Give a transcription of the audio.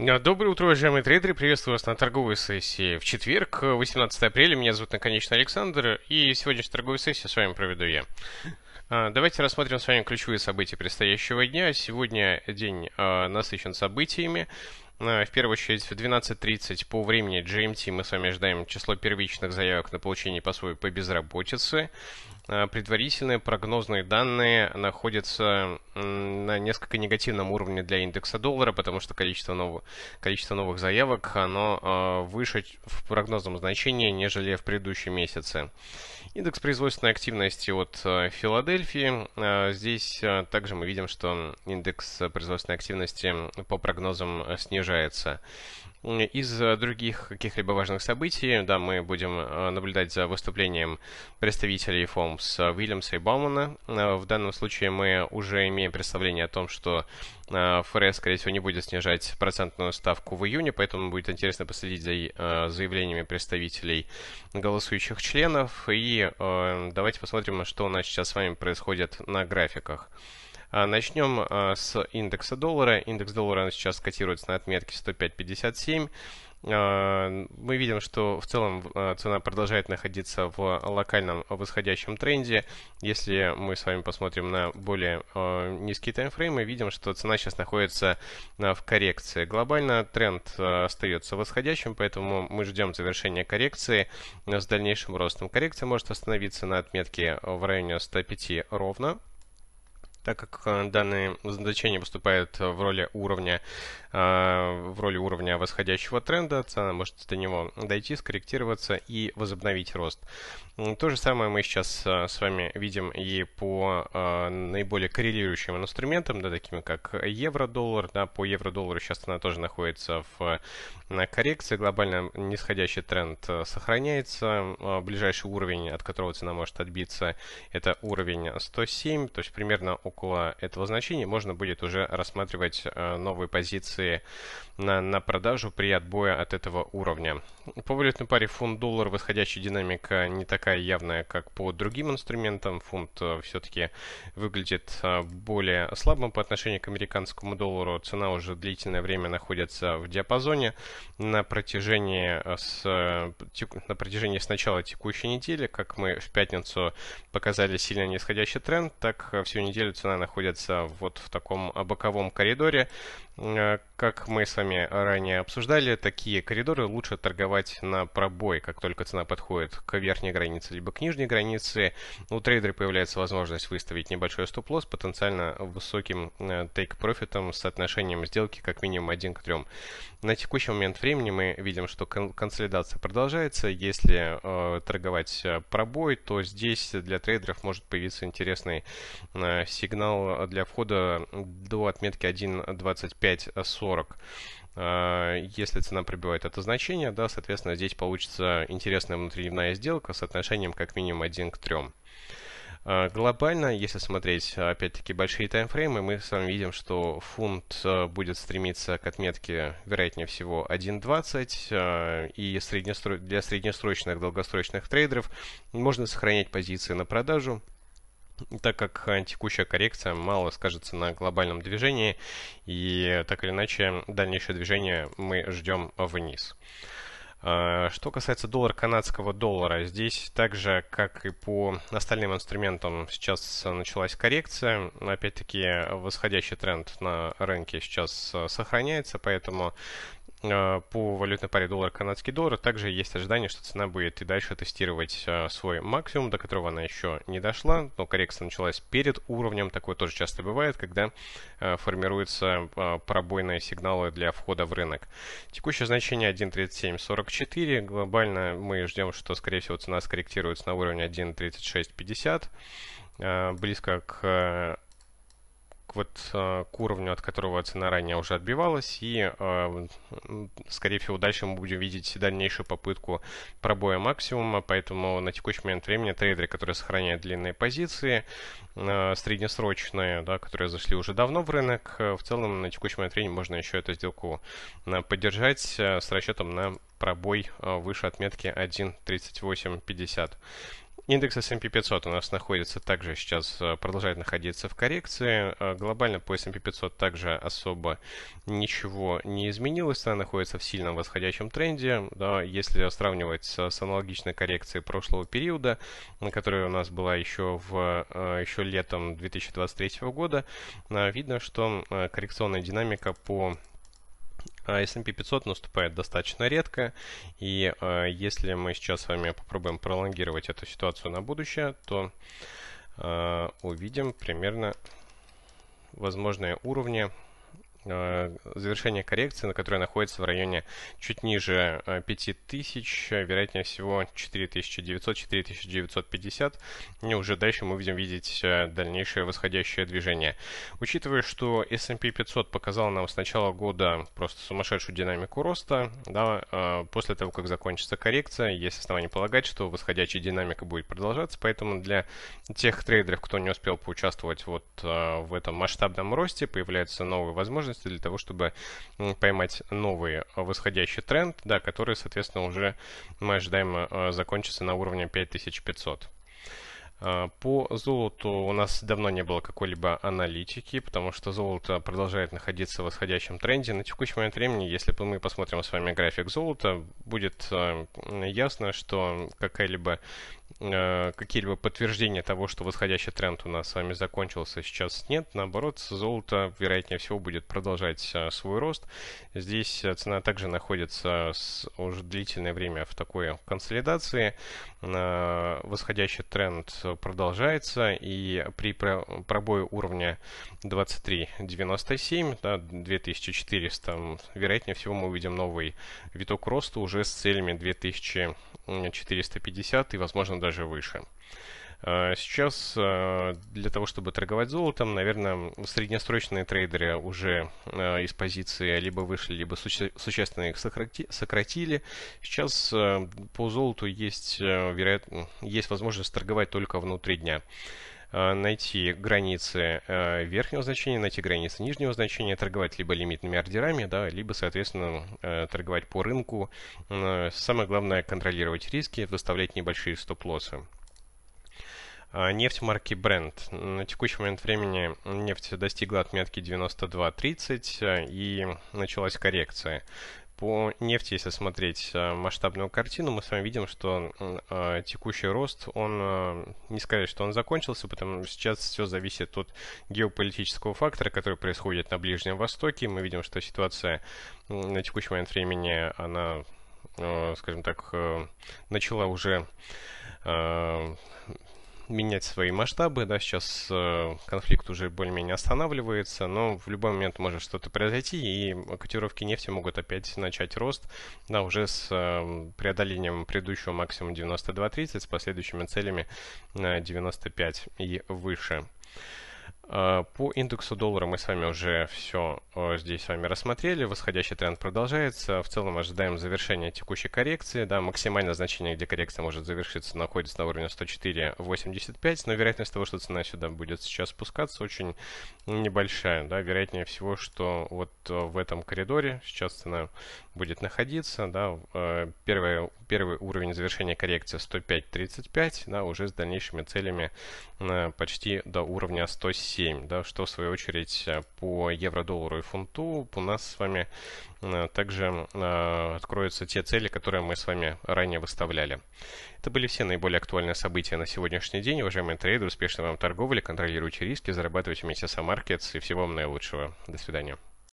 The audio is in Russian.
Э, доброе утро, уважаемые трейдеры. Приветствую вас на торговой сессии. В четверг, 18 э, апреля. Меня зовут наконечно Александр. И сегодняшнюю торговую сессию с вами проведу я. Э, давайте рассмотрим с вами ключевые события предстоящего дня. Сегодня день насыщен событиями. В первую очередь в 12.30 по времени GMT мы с вами ожидаем число первичных заявок на получение пособий по безработице. Э, предварительные прогнозные данные находятся на несколько негативном уровне для индекса доллара, потому что количество, нов... количество новых заявок оно э, выше в прогнозном значении, нежели в предыдущем месяце. Индекс производственной активности от э, Филадельфии. Здесь также мы видим, что индекс производственной активности по прогнозам снижается. Э, из э, других каких-либо важных событий, да, мы будем э, наблюдать за выступлением представителей ФОМС Уильямса и Баумана. В данном случае мы уже имеем представление о том, что ФРС, скорее всего, не будет снижать процентную ставку в июне, поэтому будет интересно последить за заявлениями представителей голосующих членов. И давайте посмотрим, что у нас сейчас с вами происходит на графиках. А, начнем а, с индекса доллара. Индекс доллара сейчас котируется на отметке 105.57. А, мы видим, что в целом цена продолжает находиться в локальном восходящем тренде. Если мы с вами посмотрим на более низкие таймфреймы, видим, что цена сейчас находится в коррекции. Глобально тренд остается восходящим, поэтому мы ждем завершения коррекции с дальнейшим ростом. Коррекция может остановиться на отметке в районе 105 ровно. Так как э, данные значения выступают э, в роли уровня Э, в роли уровня восходящего тренда, цена может до него дойти, скорректироваться и возобновить рост. То же самое мы сейчас э, с вами видим и по э, наиболее коррелирующим инструментам, да, такими как евро-доллар. Да, по евро-доллару сейчас она тоже находится в коррекции. Глобально нисходящий тренд сохраняется. Ближайший уровень, от которого цена может отбиться, это уровень 107. То есть примерно около этого значения можно будет уже рассматривать новые позиции опции на, на продажу при отбоя от этого уровня. По валютной паре фунт-доллар восходящая динамика не такая явная, как по другим инструментам. Фунт э, все-таки выглядит э, более слабым по отношению к американскому доллару. Цена уже длительное время находится в диапазоне. На протяжении э, с, на протяжении с начала текущей недели, как мы в пятницу показали сильно нисходящий тренд, так всю неделю цена находится вот в таком боковом коридоре. Э, как мы с вами ранее обсуждали, такие коридоры лучше торговать на пробой, как только цена подходит к верхней границе либо к нижней границе. У трейдера появляется возможность выставить небольшой стоп-лосс потенциально высоким э, тейк-профитом с соотношением сделки как минимум 1 к 3. На текущий момент времени мы видим, что консолидация продолжается. Если э, торговать э, пробой, то здесь для трейдеров может появиться интересный э, сигнал для входа до отметки 1.25 35.40 а, а, если цена пробивает это значение, да, соответственно, здесь получится интересная внутридневная сделка с отношением как минимум 1 к 3. А, глобально, если смотреть, опять-таки, большие таймфреймы, мы с вами видим, что фунт будет стремиться к отметке, вероятнее всего, 1.20, и среднестро... для среднесрочных, долгосрочных трейдеров можно сохранять позиции на продажу, так как текущая коррекция мало скажется на глобальном движении, и так или иначе дальнейшее движение мы ждем вниз. А, что касается доллара канадского доллара, здесь также, как и по остальным инструментам, сейчас началась коррекция. Опять-таки, восходящий тренд на рынке сейчас сохраняется, поэтому Э, по валютной паре доллар-канадский доллар. Также есть ожидание, что цена будет и дальше тестировать э, свой максимум, до которого она еще не дошла, но коррекция началась перед уровнем. Такое тоже часто бывает, когда э, формируются пробойные сигналы для входа в рынок. Текущее значение 1.3744. Глобально мы ждем, что, скорее всего, цена скорректируется на уровне 1.3650 близко к к, вот, э, к уровню, от которого цена ранее уже отбивалась, и, э, скорее всего, дальше мы будем видеть дальнейшую попытку пробоя максимума, поэтому на текущий момент времени трейдеры, которые сохраняют длинные позиции, э, среднесрочные, да, которые зашли уже давно в рынок, в целом на текущий момент времени можно еще эту сделку поддержать с расчетом на пробой выше отметки 1.3850. Индекс S&P 500 у нас находится также сейчас, э, продолжает находиться в коррекции. Э, глобально по S&P 500 также особо ничего не изменилось. Она находится в сильном восходящем тренде. Да, если сравнивать с, с аналогичной коррекцией прошлого периода, которая у нас была еще, в, э, еще летом 2023 года, видно, что коррекционная динамика по а S&P 500 наступает достаточно редко, и а, если мы сейчас с вами попробуем пролонгировать эту ситуацию на будущее, то а, увидим примерно возможные уровни Э, завершение коррекции, на которой находится в районе чуть ниже 5000, э, вероятнее всего 4900-4950, и уже дальше мы будем видеть э, дальнейшее восходящее движение. Учитывая, что S&P 500 показал нам с начала года просто сумасшедшую динамику роста, да, после того, как закончится коррекция, есть основания полагать, что восходящая динамика будет продолжаться, поэтому для тех трейдеров, кто не успел поучаствовать вот в этом масштабном росте, появляются новые возможности возможности для того, чтобы поймать новый э, восходящий тренд, да, который, соответственно, уже мы ожидаем э, закончится на уровне 5500. Э, по золоту у нас давно не было какой-либо аналитики, потому что золото продолжает находиться в восходящем тренде. На текущий момент времени, если мы посмотрим с вами график золота, будет ясно, что какая-либо э, какие-либо подтверждения того, что восходящий тренд у нас с вами закончился, сейчас нет. Наоборот, золото, вероятнее всего, будет продолжать э, свой рост. Здесь э, цена также находится с, уже длительное время в такой консолидации. Э, восходящий тренд продолжается, и при про пробое уровня 23.97, да, 2400, вероятнее всего, мы увидим новый виток роста уже с целями 2000 450 и, возможно, даже выше. Э, сейчас э, для того, чтобы торговать золотом, наверное, среднесрочные трейдеры уже э, из позиции либо вышли, либо суще существенно их сократили. Сейчас по золоту есть, есть возможность торговать только внутри дня. Э, найти границы э, верхнего значения, найти границы нижнего значения, торговать либо лимитными ордерами, да, либо, соответственно, э, торговать по рынку. Самое главное контролировать риски, выставлять небольшие стоп-лоссы. Нефть марки Brent. На текущий момент времени нефть достигла отметки 92.30 и началась коррекция. По нефти, если смотреть э, масштабную картину, мы с вами видим, что э, текущий рост, он э, не сказать, что он закончился, потому что сейчас все зависит от геополитического фактора, который происходит на Ближнем Востоке. Мы видим, что ситуация на текущий момент времени, она, скажем так, начала уже менять свои масштабы, да, сейчас э, конфликт уже более-менее останавливается, но в любой момент может что-то произойти, и котировки нефти могут опять начать рост, да, уже с э, преодолением предыдущего максимума 92.30, с последующими целями э, 95 и выше. Э, по индексу доллара мы с вами уже все э, здесь с вами рассмотрели. Восходящий тренд продолжается. В целом ожидаем завершения текущей коррекции. Да, максимальное значение, где коррекция может завершиться, находится на уровне 104.85, но вероятность того, что цена сюда будет сейчас спускаться, очень небольшая. Да, вероятнее всего, что вот э, в этом коридоре сейчас цена будет находиться. Да, первая первый уровень завершения коррекции 105.35, да, уже с дальнейшими целями э, почти до уровня 107, да, что в свою очередь э, по евро-доллару и фунту у нас с вами э, также откроются те цели, которые мы с вами ранее выставляли. Это были все наиболее актуальные события на сегодняшний день. Уважаемые трейдеры, успешной вам торговли, контролируйте риски, зарабатывайте вместе со Markets и всего вам наилучшего. До свидания.